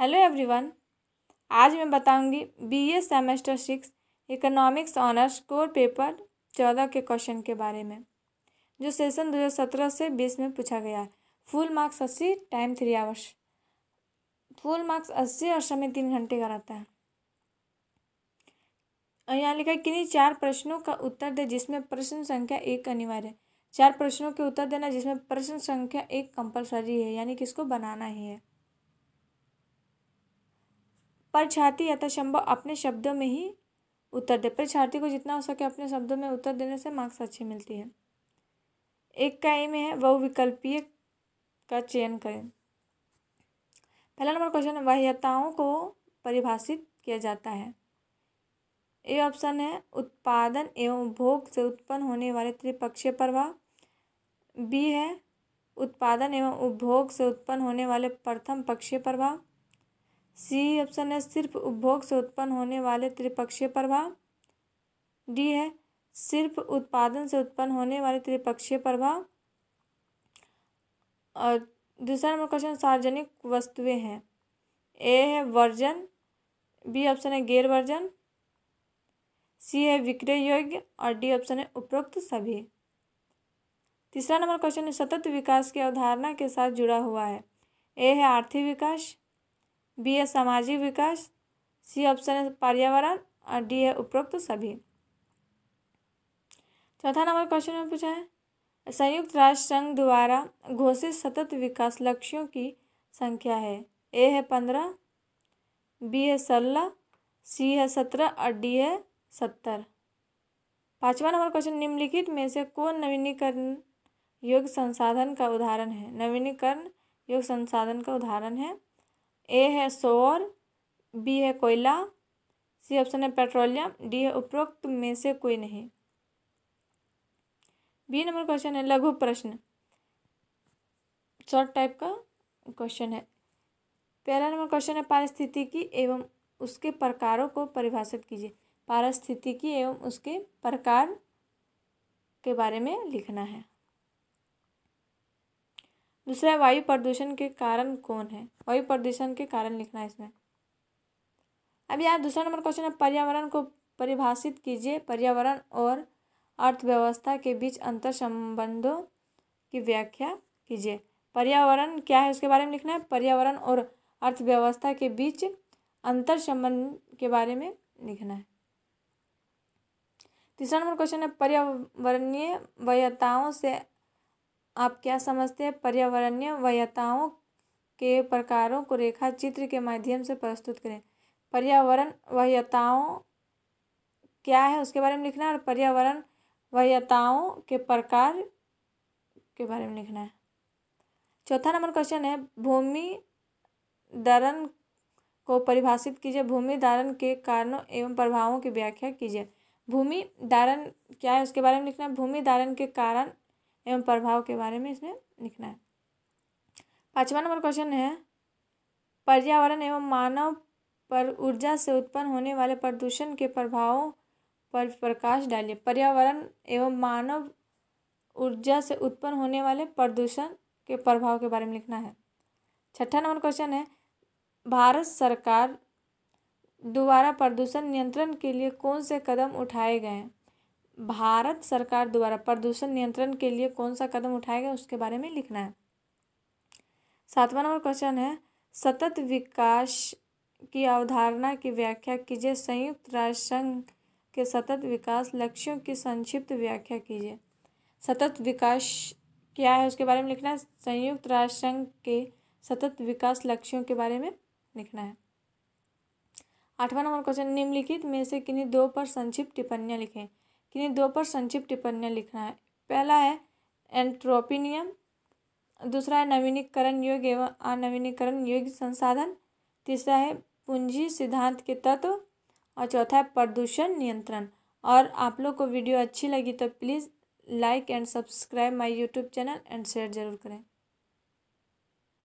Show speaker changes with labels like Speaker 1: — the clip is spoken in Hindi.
Speaker 1: हेलो एवरीवन आज मैं बताऊंगी BA semester six economics honours core paper चौदह के क्वेश्चन के बारे में जो सेशन सत्रह से बीस में पूछा गया है फुल मार्क्स अस्सी time three hours full marks अस्सी और समय तीन घंटे का रहता है और यहाँ लिखा है किन्हीं चार प्रश्नों का उत्तर दे जिसमें प्रश्न संख्या एक अनिवार्य चार प्रश्नों के उत्तर देना जिसमें प्रश्न संख्या एक कंपलसरी है यानी कि इसको बनाना ही है पर छाती यथासंभव अपने शब्दों में ही उत्तर दे परीक्षार्थी को जितना हो सके अपने शब्दों में उत्तर देने से मार्क्स अच्छी मिलती है एक का एम है वह विकल्पीय का चयन करें पहला नंबर क्वेश्चन है बाह्यताओं को परिभाषित किया जाता है ए ऑप्शन है उत्पादन एवं उपभोग से उत्पन्न होने वाले त्रिपक्षीय प्रवाह बी है उत्पादन एवं उपभोग से उत्पन्न होने वाले प्रथम पक्षीय प्रभाव सी ऑप्शन है सिर्फ उपभोग से उत्पन्न होने वाले त्रिपक्षीय प्रभाव डी है सिर्फ उत्पादन से उत्पन्न होने वाले त्रिपक्षीय प्रभाव और दूसरा नंबर क्वेश्चन सार्वजनिक वस्तुएं हैं ए है वर्जन बी ऑप्शन है गैर वर्जन सी है विक्रय योग्य और डी ऑप्शन है उपरोक्त सभी तीसरा नंबर क्वेश्चन है सतत विकास की अवधारणा के साथ जुड़ा हुआ है ए है आर्थिक विकास बी है सामाजिक विकास सी ऑप्शन है पर्यावरण और डी है उपरोक्त सभी चौथा नंबर क्वेश्चन में पूछा है संयुक्त राष्ट्र संघ द्वारा घोषित सतत विकास लक्ष्यों की संख्या है ए है पंद्रह बी है सोलह सी है सत्रह और डी है सत्तर पांचवा नंबर क्वेश्चन निम्नलिखित में से कौन नवीनीकरण योग्य संसाधन का उदाहरण है नवीनीकरण योग संसाधन का उदाहरण है ए है सौर बी है कोयला सी ऑप्शन है पेट्रोलियम डी है उपरोक्त में से कोई नहीं बी नंबर क्वेश्चन है लघु प्रश्न शॉर्ट टाइप का क्वेश्चन है पहला नंबर क्वेश्चन है पारिस्थितिकी एवं उसके प्रकारों को परिभाषित कीजिए पारिस्थितिकी एवं उसके प्रकार के बारे में लिखना है दूसरा वायु प्रदूषण के कारण कौन है वायु प्रदूषण के कारण लिखना है इसमें अब यहाँ दूसरा नंबर क्वेश्चन है पर्यावरण को परिभाषित कीजिए पर्यावरण और अर्थव्यवस्था के बीच अंतर संबंधों की व्याख्या कीजिए पर्यावरण क्या है उसके बारे में लिखना है पर्यावरण और अर्थव्यवस्था के बीच अंतर संबंध के बारे में लिखना है तीसरा नंबर क्वेश्चन है पर्यावरणीय व्यताओं से आप क्या समझते हैं पर्यावरणीय वयताओं के प्रकारों को रेखा चित्र के माध्यम से प्रस्तुत करें पर्यावरण वयताओं क्या है उसके बारे में लिखना है और पर्यावरण वयताओं के प्रकार के बारे में लिखना है चौथा नंबर क्वेश्चन है भूमि दरन को परिभाषित कीजिए भूमि धारण के कारणों एवं प्रभावों की व्याख्या कीजिए भूमि धारण क्या है उसके बारे में लिखना है भूमि धारण के कारण एवं प्रभाव के बारे में इसमें लिखना है पाँचवा नंबर क्वेश्चन है पर्यावरण एवं मानव पर ऊर्जा से उत्पन्न होने वाले प्रदूषण के प्रभावों पर प्रकाश डालिए पर्यावरण एवं मानव ऊर्जा से उत्पन्न होने वाले प्रदूषण के प्रभाव के बारे में लिखना है छठा नंबर क्वेश्चन है भारत सरकार द्वारा प्रदूषण नियंत्रण के लिए कौन से कदम उठाए गए हैं भारत सरकार द्वारा प्रदूषण नियंत्रण के लिए कौन सा कदम उठाया गया उसके बारे में लिखना है सातवां नंबर क्वेश्चन है सतत विकास की अवधारणा की व्याख्या कीजिए संयुक्त राष्ट्र संघ के सतत विकास लक्ष्यों की संक्षिप्त व्याख्या कीजिए सतत विकास क्या है उसके बारे में लिखना है संयुक्त राष्ट्र संघ के सतत विकास लक्ष्यों के बारे में लिखना है आठवां नंबर क्वेश्चन निम्नलिखित में से किन्हीं दो पर संक्षिप्त टिप्पणियाँ लिखें किन्हीं दो पर संक्षिप्त टिप्पणियाँ लिखना है पहला है एंट्रोपी नियम दूसरा है नवीनीकरण योग्य एवं अनवीनीकरण योग्य संसाधन तीसरा है पूंजी सिद्धांत के तत्व और चौथा है प्रदूषण नियंत्रण और आप लोग को वीडियो अच्छी लगी तो please like and subscribe my YouTube channel and share जरूर करें